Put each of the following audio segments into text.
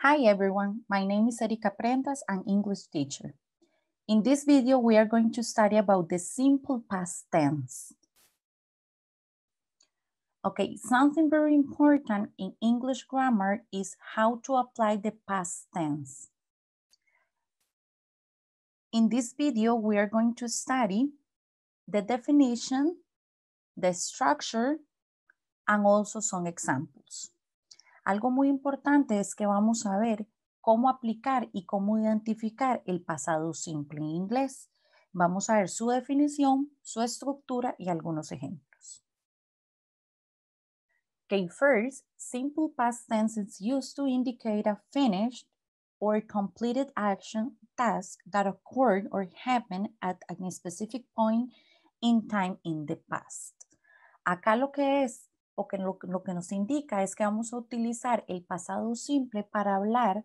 Hi everyone, my name is Erika Prendas, an English teacher. In this video, we are going to study about the simple past tense. Okay, something very important in English grammar is how to apply the past tense. In this video, we are going to study the definition, the structure, and also son examples. Algo muy importante es que vamos a ver cómo aplicar y cómo identificar el pasado simple en inglés. Vamos a ver su definición, su estructura y algunos ejemplos. Okay, first, simple past tense is used to indicate a finished or completed action task that occurred or happened at a specific point in time in the past. Acá lo que es o lo, que nos indica es que vamos a utilizar el pasado simple para hablar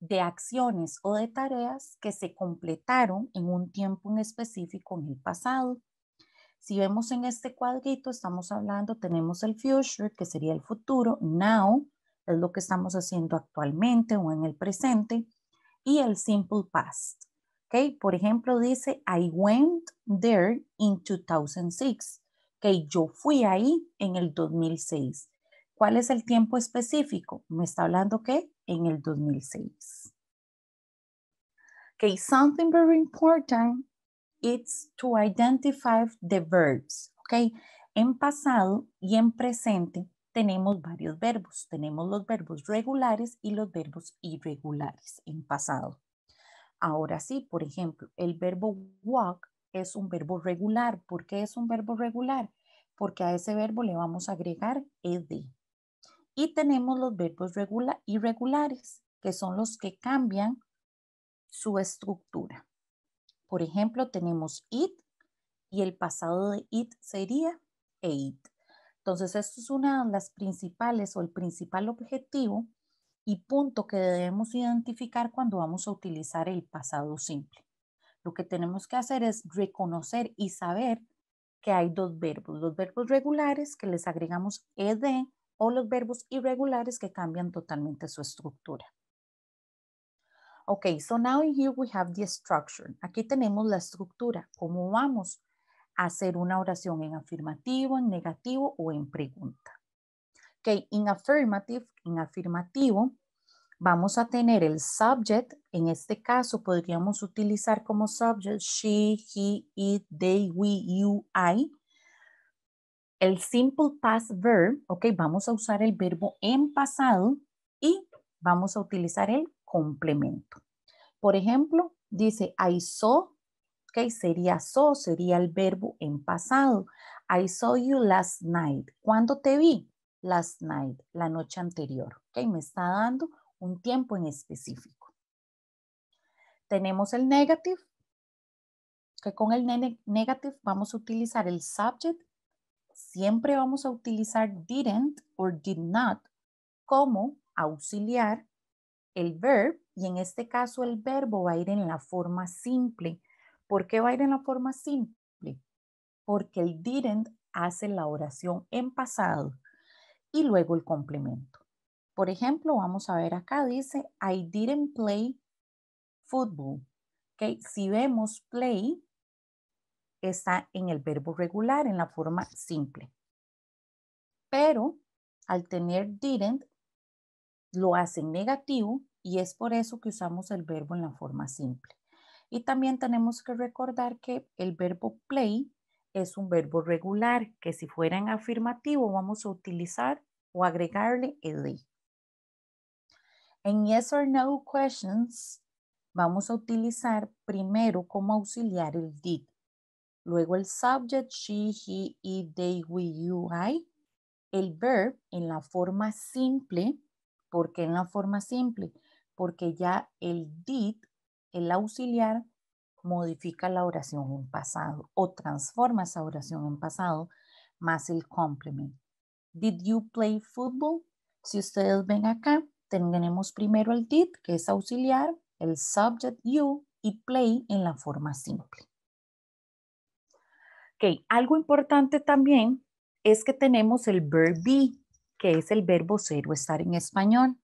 de acciones o de tareas que se completaron en un tiempo en específico en el pasado. Si vemos en este cuadrito, estamos hablando, tenemos el future, que sería el futuro, now, es lo que estamos haciendo actualmente o en el presente, y el simple past. ¿okay? Por ejemplo, dice, I went there in 2006 que yo fui ahí en el 2006. ¿Cuál es el tiempo específico? Me está hablando que en el 2006. Okay, something very important it's to identify the verbs, okay? En pasado y en presente tenemos varios verbos. Tenemos los verbos regulares y los verbos irregulares en pasado. Ahora sí, por ejemplo, el verbo walk es un verbo regular. ¿Por qué es un verbo regular? Porque a ese verbo le vamos a agregar ed. Y tenemos los verbos regular, irregulares, que son los que cambian su estructura. Por ejemplo, tenemos it y el pasado de it sería it Entonces, esto es una de las principales o el principal objetivo y punto que debemos identificar cuando vamos a utilizar el pasado simple. Lo que tenemos que hacer es reconocer y saber que hay dos verbos, los verbos regulares que les agregamos ed o los verbos irregulares que cambian totalmente su estructura. Ok, so now here we have the structure. Aquí tenemos la estructura, cómo vamos a hacer una oración en afirmativo, en negativo o en pregunta. Ok, in affirmative, en afirmativo, vamos a tener el subject, en este caso podríamos utilizar como subject she, he, it, they, we, you, I. El simple past verb, ok, vamos a usar el verbo en pasado y vamos a utilizar el complemento. Por ejemplo, dice I saw, ok, sería saw, sería el verbo en pasado. I saw you last night. ¿Cuándo te vi? Last night, la noche anterior, ok, me está dando un tiempo en específico. Tenemos el negative, que con el negative vamos a utilizar el subject. Siempre vamos a utilizar didn't o did not como auxiliar el verb y en este caso el verbo va a ir en la forma simple. ¿Por qué va a ir en la forma simple? Porque el didn't hace la oración en pasado y luego el complemento. Por ejemplo, vamos a ver acá, dice, I didn't play football. Si vemos play, está en el verbo regular, en la forma simple. Pero al tener didn't, lo hacen negativo y es por eso que usamos el verbo en la forma simple. Y también tenemos que recordar que el verbo play es un verbo regular, que si fuera en afirmativo vamos a utilizar o agregarle el en yes or no questions vamos a utilizar primero como auxiliar el did, luego el subject, she, he, it, they, we, you, I, el verb en la forma simple. ¿Por qué en la forma simple? Porque ya el did, el auxiliar, modifica la oración en pasado o transforma esa oración en pasado más el complement. Did you play football? Si ustedes ven acá, tenemos primero el did, que es auxiliar, el subject you y play en la forma simple. Ok, algo importante también es que tenemos el verb be, que es el verbo ser o estar en español.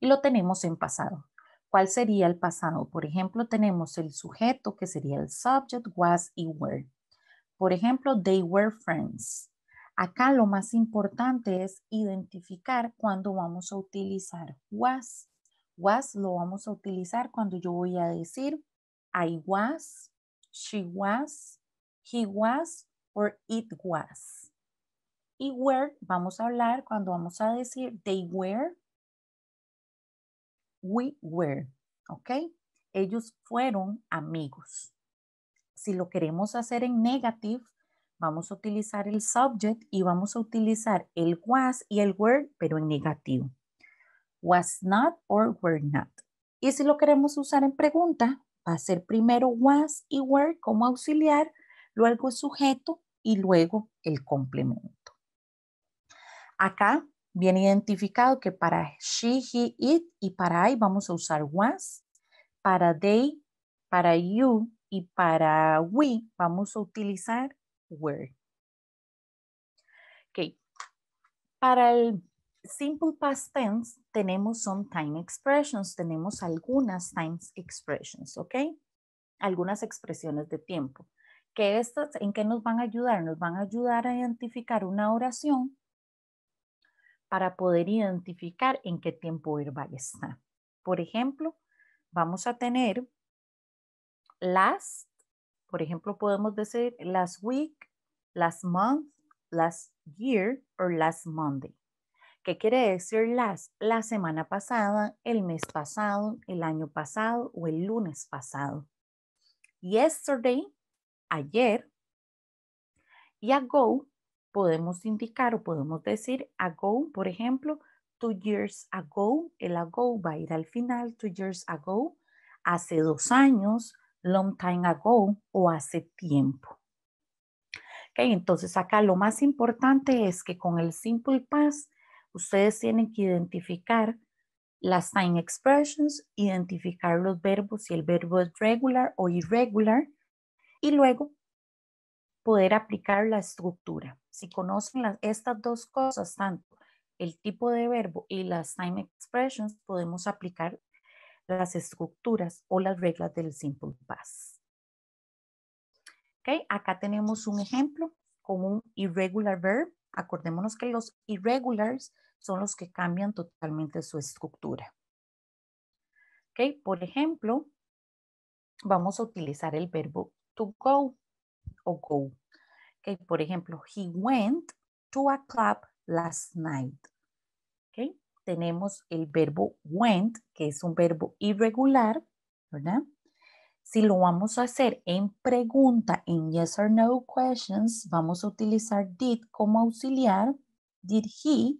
Y lo tenemos en pasado. ¿Cuál sería el pasado? Por ejemplo, tenemos el sujeto, que sería el subject, was y were. Por ejemplo, they were friends. Acá lo más importante es identificar cuándo vamos a utilizar was. Was lo vamos a utilizar cuando yo voy a decir I was, she was, he was or it was. Y were vamos a hablar cuando vamos a decir they were, we were, ¿ok? Ellos fueron amigos. Si lo queremos hacer en negative, vamos a utilizar el subject y vamos a utilizar el was y el were, pero en negativo. Was not or were not. Y si lo queremos usar en pregunta, va a ser primero was y were como auxiliar, luego el sujeto y luego el complemento. Acá viene identificado que para she, he, it y para I vamos a usar was, para they, para you y para we vamos a utilizar word. Ok. Para el simple past tense tenemos some time expressions, tenemos algunas time expressions, ¿ok? Algunas expresiones de tiempo. Que estas, ¿En qué nos van a ayudar? Nos van a ayudar a identificar una oración para poder identificar en qué tiempo verbal está. Por ejemplo, vamos a tener las por ejemplo, podemos decir last week, last month, last year or last Monday. ¿Qué quiere decir last? La semana pasada, el mes pasado, el año pasado o el lunes pasado. Yesterday, ayer. Y ago podemos indicar o podemos decir ago, por ejemplo, two years ago. El ago va a ir al final, two years ago, hace dos años, long time ago o hace tiempo. Okay, entonces acá lo más importante es que con el simple past ustedes tienen que identificar las time expressions, identificar los verbos, si el verbo es regular o irregular, y luego poder aplicar la estructura. Si conocen las, estas dos cosas, tanto el tipo de verbo y las time expressions, podemos aplicar las estructuras o las reglas del Simple Pass. Okay, acá tenemos un ejemplo con un irregular verb. Acordémonos que los irregulars son los que cambian totalmente su estructura. Okay, por ejemplo, vamos a utilizar el verbo to go o go. Okay, por ejemplo, he went to a club last night. Okay, tenemos el verbo went, que es un verbo irregular, ¿verdad? Si lo vamos a hacer en pregunta, en yes or no questions, vamos a utilizar did como auxiliar, did he,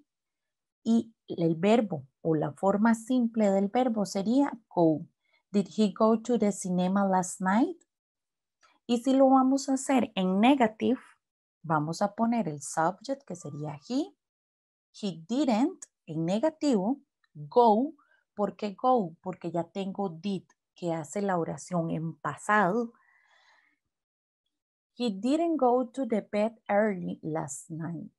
y el verbo o la forma simple del verbo sería go. Did he go to the cinema last night? Y si lo vamos a hacer en negative, vamos a poner el subject que sería he, he didn't, en negativo, go. ¿Por qué go? Porque ya tengo did, que hace la oración en pasado. He didn't go to the bed early last night.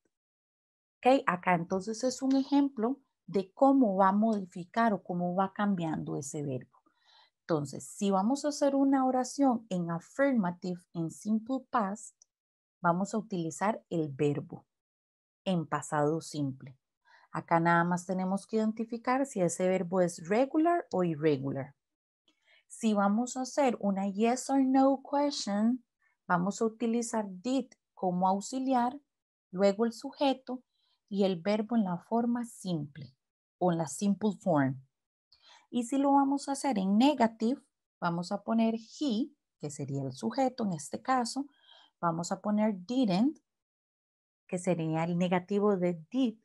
Okay, acá entonces es un ejemplo de cómo va a modificar o cómo va cambiando ese verbo. Entonces, si vamos a hacer una oración en affirmative, en simple past, vamos a utilizar el verbo en pasado simple. Acá nada más tenemos que identificar si ese verbo es regular o irregular. Si vamos a hacer una yes or no question, vamos a utilizar did como auxiliar, luego el sujeto y el verbo en la forma simple o en la simple form. Y si lo vamos a hacer en negative, vamos a poner he, que sería el sujeto en este caso, vamos a poner didn't, que sería el negativo de did,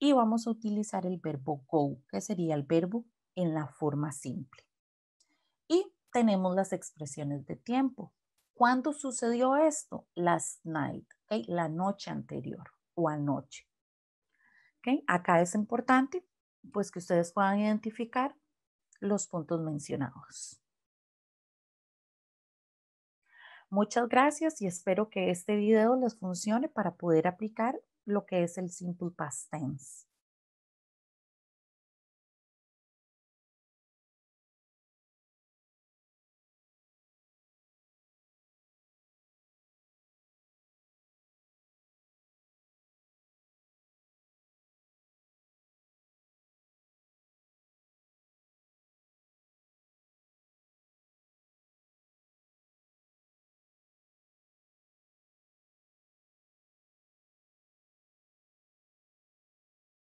y vamos a utilizar el verbo go, que sería el verbo en la forma simple. Y tenemos las expresiones de tiempo. ¿Cuándo sucedió esto? Last night, la noche anterior o anoche. Acá es importante pues que ustedes puedan identificar los puntos mencionados. Muchas gracias y espero que este video les funcione para poder aplicar lo que es el simple past tense.